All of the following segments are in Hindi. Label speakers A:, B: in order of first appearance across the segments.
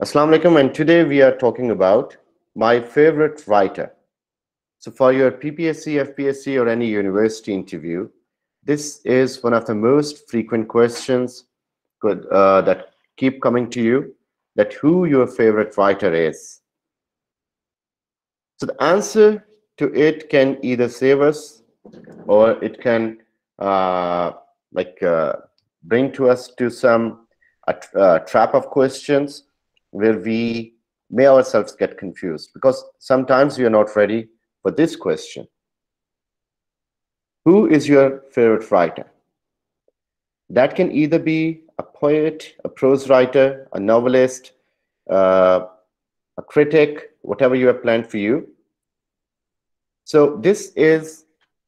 A: Assalamu alaikum and today we are talking about my favorite writer. So for your PPSC, FPSC or any university interview, this is one of the most frequent questions uh, that keep coming to you that who your favorite writer is. So the answer to it can either save us or it can uh, like uh, bring to us to some uh, uh, trap of questions where we may ourselves get confused because sometimes we are not ready for this question. Who is your favorite writer? That can either be a poet, a prose writer, a novelist, uh, a critic, whatever you have planned for you. So this is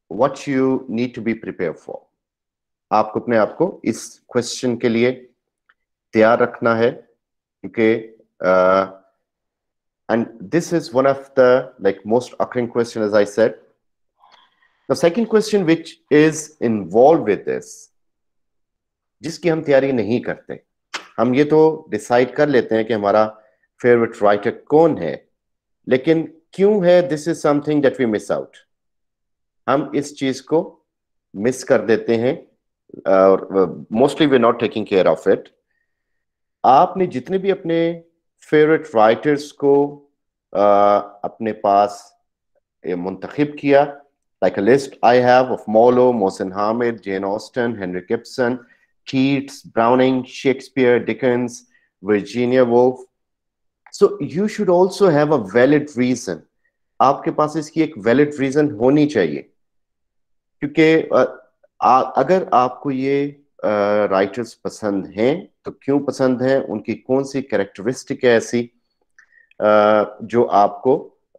A: what you need to be prepared for. आपको अपने आप को इस क्वेश्चन के लिए तैयार रखना है okay uh, and this is one of the like most occurring question as i said the second question which is involved with this जिसकी हम तैयारी नहीं करते हम ये तो डिसाइड कर लेते हैं कि हमारा फेवरेट राइटर कौन है लेकिन क्यों है this is something that we miss out हम इस चीज को मिस कर देते हैं और mostly we not taking care of it आपने जितने भी अपने फेवरेट राइटर्स को आ, अपने पास मुंतखब किया like a list I have of मोलो Mohsin Hamid Jane Austen Henry किप्सन Keats Browning Shakespeare Dickens Virginia Woolf so you should also have a valid reason आपके पास इसकी एक वैलिड रीजन होनी चाहिए क्योंकि अगर आपको ये राइटर्स पसंद हैं तो क्यों पसंद हैं उनकी कौन सी कैरेक्टरिस्टिक है ऐसी जो आपको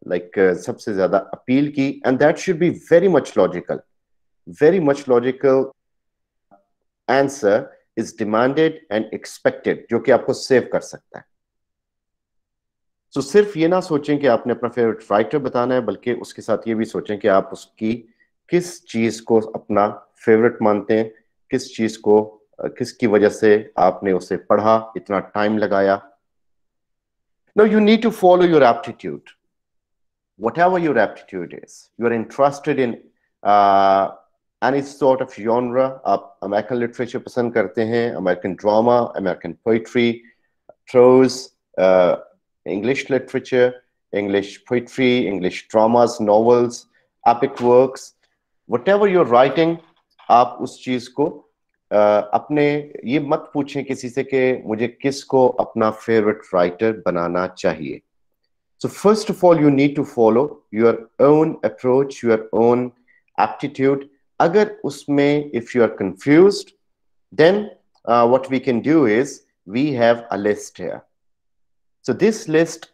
A: लाइक सबसे ज्यादा अपील की and that should be very much logical very much logical answer is demanded and expected जो कि आपको सेव कर सकता है सो so, सिर्फ ये ना सोचें कि आपने अपना फेवरेट राइटर बताना है बल्कि उसके साथ ये भी सोचें कि आप उसकी किस चीज को अपना फेवरेट मानते हैं किस चीज को किसकी वजह से आपने उसे पढ़ा इतना टाइम लगाया no you need to follow your aptitude whatever your aptitude is you are interested in any sort of genre आप अमेरिकन लिटरेचर पसंद करते हैं American drama American poetry prose English literature English poetry English dramas novels epic works whatever you're writing आप उस चीज को आ, अपने ये मत पूछें किसी से कि मुझे किसको अपना फेवरेट राइटर बनाना चाहिए so first of all you need to follow your own approach your own aptitude अगर उसमें if you are confuse then what we can do is we have a list here so this list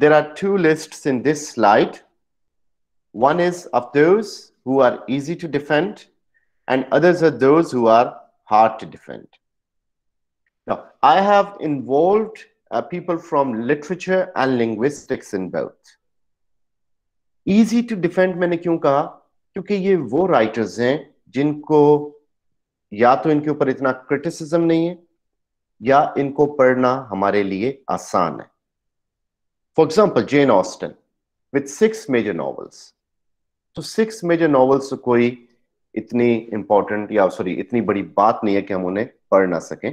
A: there are two list in this slide one is of those who are easy to defend and others are those who are hard to defend. Now, I have involved uh, people from literature and linguistics in both. Easy to defend I have कहा क्योंकि ये वो राइटर्स हैं जिनको या तो इनके ऊपर इतना क्रिटिसिज्म नहीं है या इनको पढ़ना हमारे लिए आसान है for example Jane Austen with six major novels तो सिक्स मेजर नॉवेल्स कोई इतनी इंपॉर्टेंट या सॉरी इतनी बड़ी बात नहीं है कि हम उन्हें पढ़ ना सकें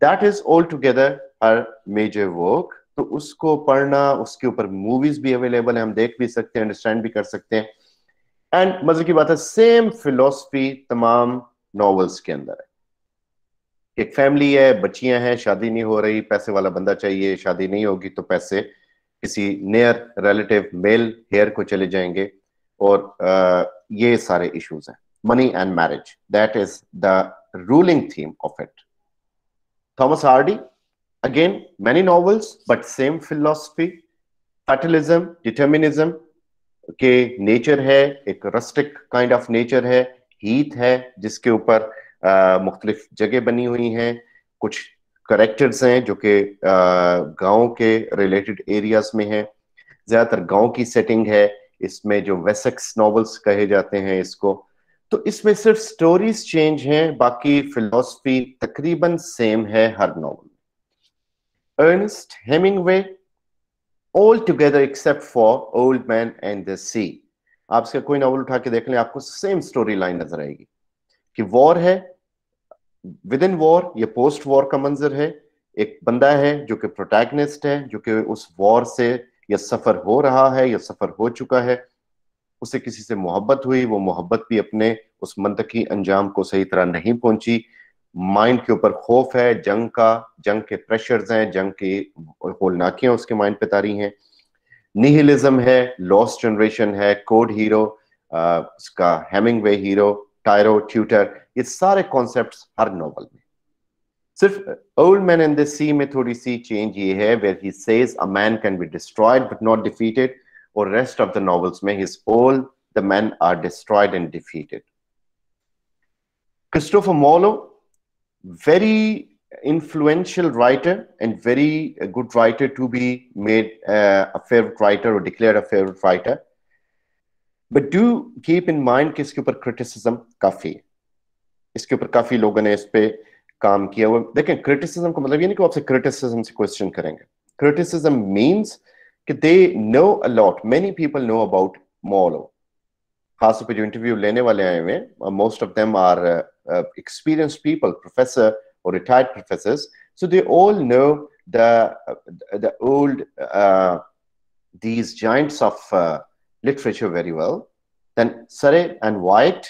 A: दैट इज ऑल टूगेदर हर मेजर वर्क तो उसको पढ़ना उसके ऊपर मूवीज भी अवेलेबल है हम देख भी सकते हैं अंडरस्टैंड भी कर सकते हैं एंड मजे की बात है सेम फिलोसफी तमाम नॉवेल्स के अंदर है एक फैमिली है बच्चियां हैं शादी नहीं हो रही पैसे वाला बंदा चाहिए शादी नहीं होगी तो पैसे किसी नियर रिलेटिव मेल हेयर को चले जाएंगे और आ, ये सारे इश्यूज हैं money and marriage. That is the ruling theme of it. Thomas Hardy, again, many novels, but same philosophy, fatalism, determinism, okay, nature hai ek rustic kind of nature है, heath है, जिसके ऊपर मुख्तलिफ जगह बनी हुई हैं, कुछ करेक्टर्स हैं जो कि गांव के रिलेटेड एरियाज में हैं, ज्यादातर गांव की सेटिंग है इसमें जो वेसेक्स नॉवेल्स कहे जाते हैं इसको तो इसमें सिर्फ स्टोरीज चेंज हैं बाकी फिलॉसफी तकरीबन सेम है हर novel Ernest Hemingway all together except for Old Man and the Sea आप इसका कोई नॉवल उठा के देख लें आपको सेम स्टोरी लाइन नजर आएगी कि वॉर है विद इन वॉर या पोस्ट वॉर का मंजर है एक बंदा है जो कि प्रोटैगनिस्ट है जो कि उस वॉर से यह सफर हो रहा है या सफर हो चुका है उसे किसी से मोहब्बत हुई वो मोहब्बत भी अपने उस मंतकी अंजाम को सही तरह नहीं पहुंची माइंड के ऊपर खौफ है जंग का जंग के प्रेशर्स हैं जंग की होलनाकियां उसके माइंड पे तारी हैं निहिलिज्म है लॉस्ट जनरेशन है कोड हीरो उसका वे हीरो टायरो ट्यूटर ये सारे कॉन्सेप्ट हर नॉवल में सिर्फ Old Man and the Sea में थोड़ी सी चेंज ये है where he says a man can be destroyed but not defeated Or rest of the novels, में His all the men are destroyed and defeated. Christopher Marlowe, very influential writer and very good writer to be made uh, a favorite writer or declared a favorite writer. But do keep in mind कि इसके ऊपर criticism काफी है इसके ऊपर काफी लोगों ने इस पे काम किया हुआ देखें क्रिटिसिज्म को मतलब ये नहीं कि आपसे क्रिटिसिज्म से क्वेश्चन करेंगे criticism means they know a lot many people know about Molo खास पे जो इंटरव्यू लेने वाले आए हुए हैं most uh, uh, experienced people professor or retired professors so they all know the uh, the old these giants of literature very well then Saray and White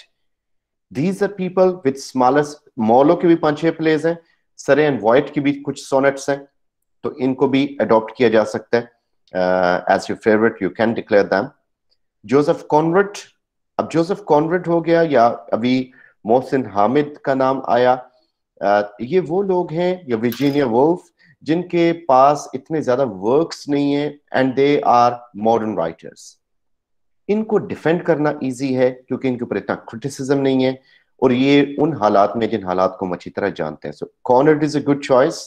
A: these are people with smaller Molo के भी पांच छह plays हैं Saray and White की भी कुछ sonnets हैं तो इनको भी adopt किया जा सकता है as your favourite you can declare them Joseph Conrad अब जोसेफ कॉन्वर्ट हो गया या अभी मोहसिन हामिद का नाम आया Uh, ये वो लोग हैं या विजीनिया वोल्फ जिनके पास इतने ज्यादा वर्क्स नहीं है and they are modern writers इनको डिफेंड करना इजी है क्योंकि इनके ऊपर इतना क्रिटिसिज्म नहीं है और ये उन हालात में जिन हालात को हम अच्छी तरह जानते हैं so Conrad is a good choice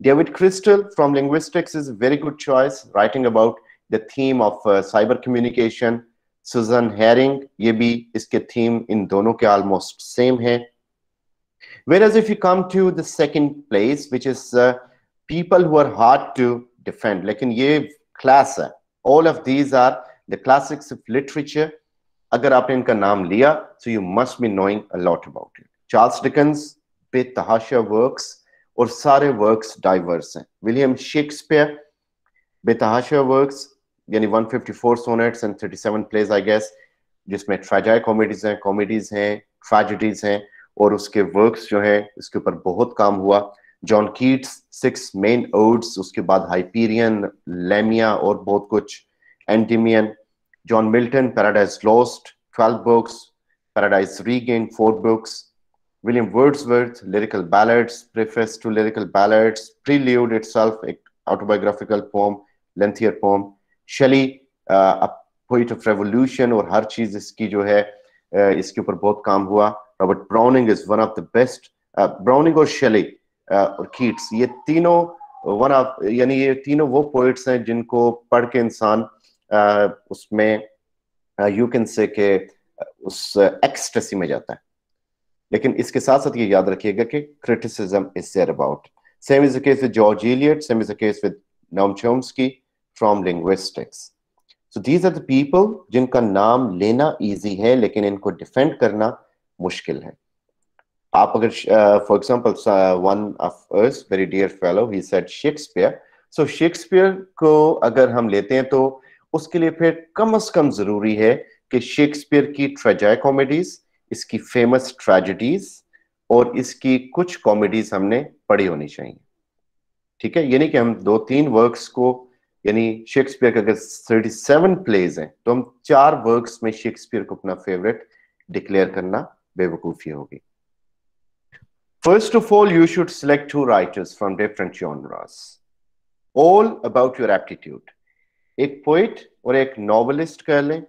A: David Crystal from Linguistics is a very good choice, writing about the theme of uh, cyber communication. Susan Herring, ye bhi iske theme in dono ke almost same hai. Whereas if you come to the second place, which is uh, people who are hard to defend, like in ye class All of these are the classics of literature. Agar आपने इनका naam liya, so you must be knowing a lot about it. Charles Dickens, the Hasha works, और सारे वर्क्स डाइवर्स हैं विलियम शेक्सपियर बेतहाशा वर्क्स यानी 154 sonnets and 37 plays I guess जिसमें ट्रेजाई कॉमेडीज हैं कॉमेडीज हैं ट्रेजिडीज हैं और उसके वर्क्स जो हैं इसके ऊपर बहुत काम हुआ John Keats six main odes उसके बाद हाइपीरियन लेमिया और बहुत कुछ Endymion John Milton Paradise Lost twelve books Paradise Regain four books William Wordsworth, Lyrical Ballads, Preface to Lyrical Ballads, Prelude itself, autobiographical poem, lengthier poem, Shelley, uh, poet of revolution और हर चीज इसकी जो है uh, इसके ऊपर बहुत काम हुआ Robert Browning is one of the best Browning और शेली uh, और कीट्स ये तीनों वन ऑफ यानी ये तीनों वो पोइट्स हैं जिनको पढ़ के इंसान uh, उसमें यू कैन से के उस एक्सटेसी में जाता है लेकिन इसके साथ साथ ये याद रखिएगा कि criticism is there about same is the case with George Eliot same is the case with Noam Chomsky from linguistics so these are the people जिनका नाम लेना इजी है लेकिन इनको डिफेंड करना मुश्किल है आप अगर for example one of us very dear fellow he said Shakespeare so Shakespeare को अगर हम लेते हैं तो उसके लिए फिर कम से कम जरूरी है कि शेक्सपियर की ट्रेजेक कॉमेडीज़ इसकी फेमस ट्रेजिडीज और इसकी कुछ कॉमेडीज हमने पढ़ी होनी चाहिए ठीक है यानी कि हम दो तीन वर्क्स को यानी शेक्सपियर के अगर थर्टी सेवन प्लेज हैं तो हम चार वर्क्स में शेक्सपियर को अपना फेवरेट डिक्लेयर करना बेवकूफी होगी first of all you should select two writers from different genres all about your aptitude एक पोइट और एक नॉवलिस्ट कह लें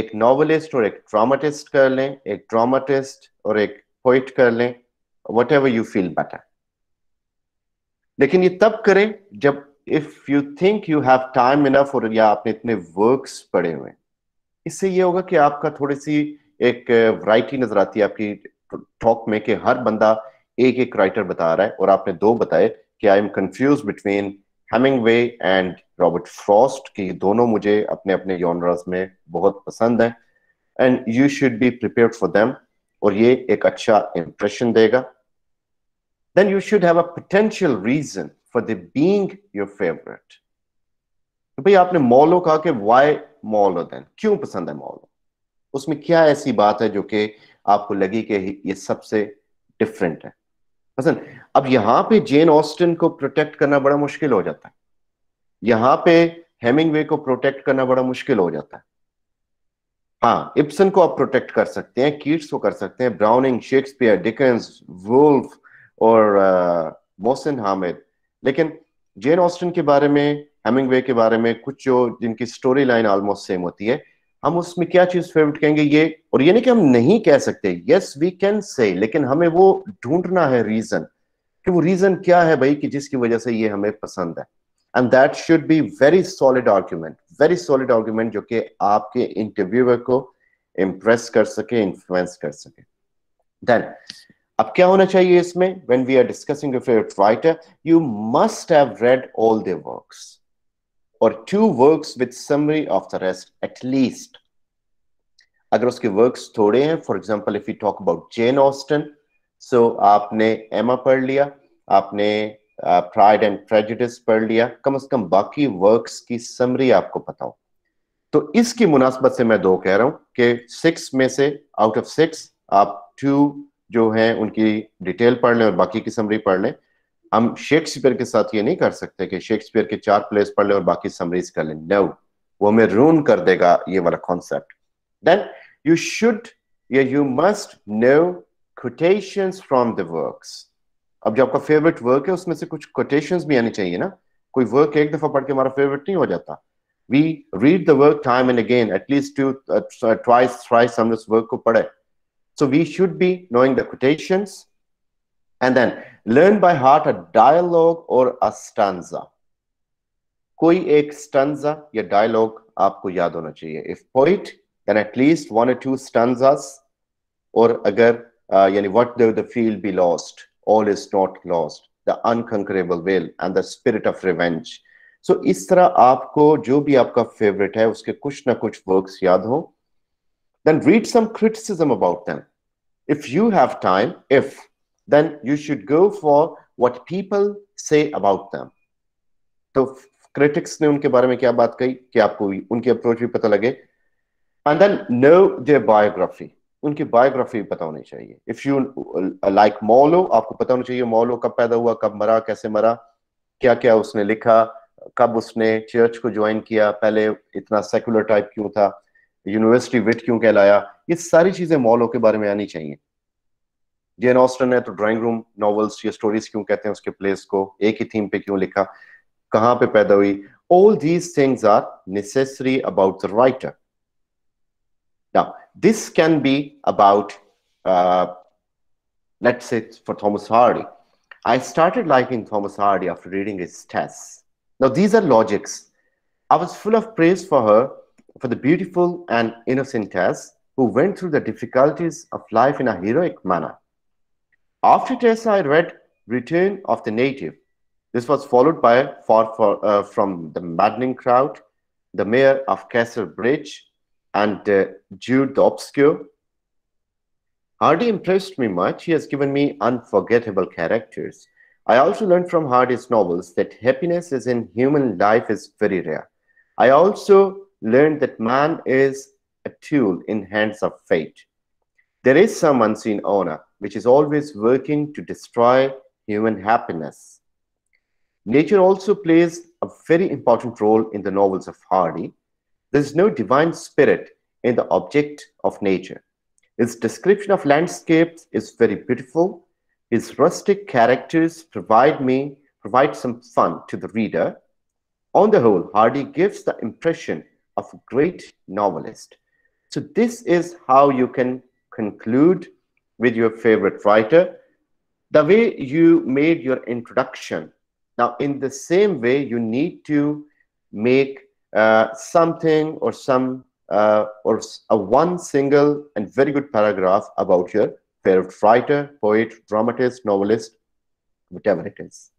A: एक नॉवलिस्ट और एक ड्रामाटिस्ट कर लें एक ड्रामाटिस्ट और एक पोइट कर लें whatever you feel better लेकिन ये तब करें जब if you think you have time enough और या आपने इतने वर्क्स पढ़े हुए इससे ये होगा कि आपका थोड़ी सी एक वैरायटी uh, नजर आती है आपकी टॉक में कि हर बंदा एक एक राइटर बता रहा है और आपने दो बताए कि I am confuse between Hemingway and Robert Frost की दोनों मुझे अपने अपने जॉनर्स में बहुत पसंद है and you should be prepare for them और ये एक अच्छा इंप्रेशन देगा then you should have a potential reason for the being your favourite तो भाई आपने मोलो कहा कि वाई मोलो देन क्यों पसंद है मोलो उसमें क्या ऐसी बात है जो कि आपको लगी कि ये सबसे डिफरेंट है हसन अब यहाँ पे जेन ऑस्टिन को प्रोटेक्ट करना बड़ा मुश्किल हो जाता है यहाँ पे हेमिंगवे को प्रोटेक्ट करना बड़ा मुश्किल हो जाता है हाँ इप्सन को आप प्रोटेक्ट कर सकते हैं कीट्स को कर सकते हैं ब्राउनिंग शेक्सपियर डिकेंस वुल्फ और मोहसिन uh, हामिद लेकिन जेन ऑस्टिन के बारे में हेमिंगवे के बारे में कुछ जो जिनकी स्टोरी लाइन ऑलमोस्ट सेम होती है हम उसमें क्या चीज फेवरेट कहेंगे ये और ये नहीं कि हम नहीं कह सकते यस वी कैन से लेकिन हमें वो ढूंढना है रीजन कि वो रीजन क्या है भाई कि जिसकी वजह से ये हमें पसंद है and that should be very solid argument very solid argument जो कि आपके इंटरव्यूअर को इम्प्रेस कर सके इन्फ्लुएंस कर सके देन अब क्या होना चाहिए इसमें when we are discussing favourite writer you must have read all their works और two works with summary of the rest at least अगर उसके वर्क्स थोड़े हैं for example if you talk about Jane Austen so आपने एमा पढ़ लिया आपने प्राइड एंड प्रेजिडिस पढ़ लिया कम से कम बाकी वर्क्स की समरी आपको पता हो तो इसकी मुनासबत से मैं दो कह रहा हूं कि सिक्स में से आउट ऑफ सिक्स आप टू जो है उनकी डिटेल पढ़ लें और बाकी की समरी पढ़ लें हम शेक्सपियर के साथ ये नहीं कर सकते कि शेक्सपियर के चार प्लेस पढ़ लें और बाकी समरीज कर लें नो वो हमें रून कर देगा ये वाला कॉन्सेप्ट देन यू शुड या you must know quotation from the works अब जो आपका फेवरेट वर्क है उसमें से कुछ कोटेशन भी आने चाहिए ना कोई वर्क एक दफा पढ़ के हमारा फेवरेट नहीं हो जाता we read the work time and again at least two twice thrice हम इस वर्क को पढ़े so we should be knowing the quotations And then learn by heart a dialogue or a stanza. कोई एक stanza या dialogue आपको याद होना चाहिए. If poet, then at least one or two stanzas. और अगर uh, what though the field be lost, all is not lost. The unconquerable will and the spirit of revenge. so, इस तरह आपको जो भी आपका favourite है उसके कुछ ना कुछ works याद हो Then read some criticism about them. If you have time, if then you should go for what people say about them. तो क्रिटिक्स ने उनके बारे में क्या बात कही कि आपको उनकी अप्रोच भी पता लगे and then know their biography उनकी बायोग्राफी पता होनी चाहिए इफ यू लाइक मॉलो आपको पता होना चाहिए मॉलो कब पैदा हुआ कब मरा कैसे मरा क्या क्या उसने लिखा कब उसने चर्च को ज्वाइन किया पहले इतना सेकुलर टाइप क्यों था यूनिवर्सिटी विट क्यों कहलाया ये सारी चीजें मॉलो के बारे में आनी चाहिए जेन ऑस्टन है तो ड्राइंग रूम नॉवेल्स या स्टोरीज क्यों कहते हैं उसके प्लेस को एक ही थीम पे क्यों लिखा कहाँ पे पैदा हुई all these things are necessary about the writer Now, this can be about, uh, let's say, for Thomas Hardy. I started liking Thomas Hardy after reading his tests. Now, these are logics. I was full of praise for her, for the beautiful and innocent Tess, who went through the difficulties of life in a heroic manner. After Tesla, I read Return of the Native. This was followed by Far, uh, from the Maddening Crowd, The Mayor of Castle Bridge, and uh, Jude the Obscure. Hardy impressed me much. He has given me unforgettable characters. I also learned from Hardy's novels that happiness is in human life is very rare. I also learned that man is a tool in hands of fate. There is some unseen owner which is always working to destroy human happiness. Nature also plays a very important role in the novels of Hardy. There is no divine spirit in the object of nature. His description of landscapes is very beautiful. His rustic characters provide me provide some fun to the reader. On the whole, Hardy gives the impression of a great novelist. So this is how you can conclude with your favorite writer, the way you made your introduction. Now, in the same way, you need to make uh, something or some uh, or a one single and very good paragraph about your favorite writer, poet, dramatist, novelist, whatever it is.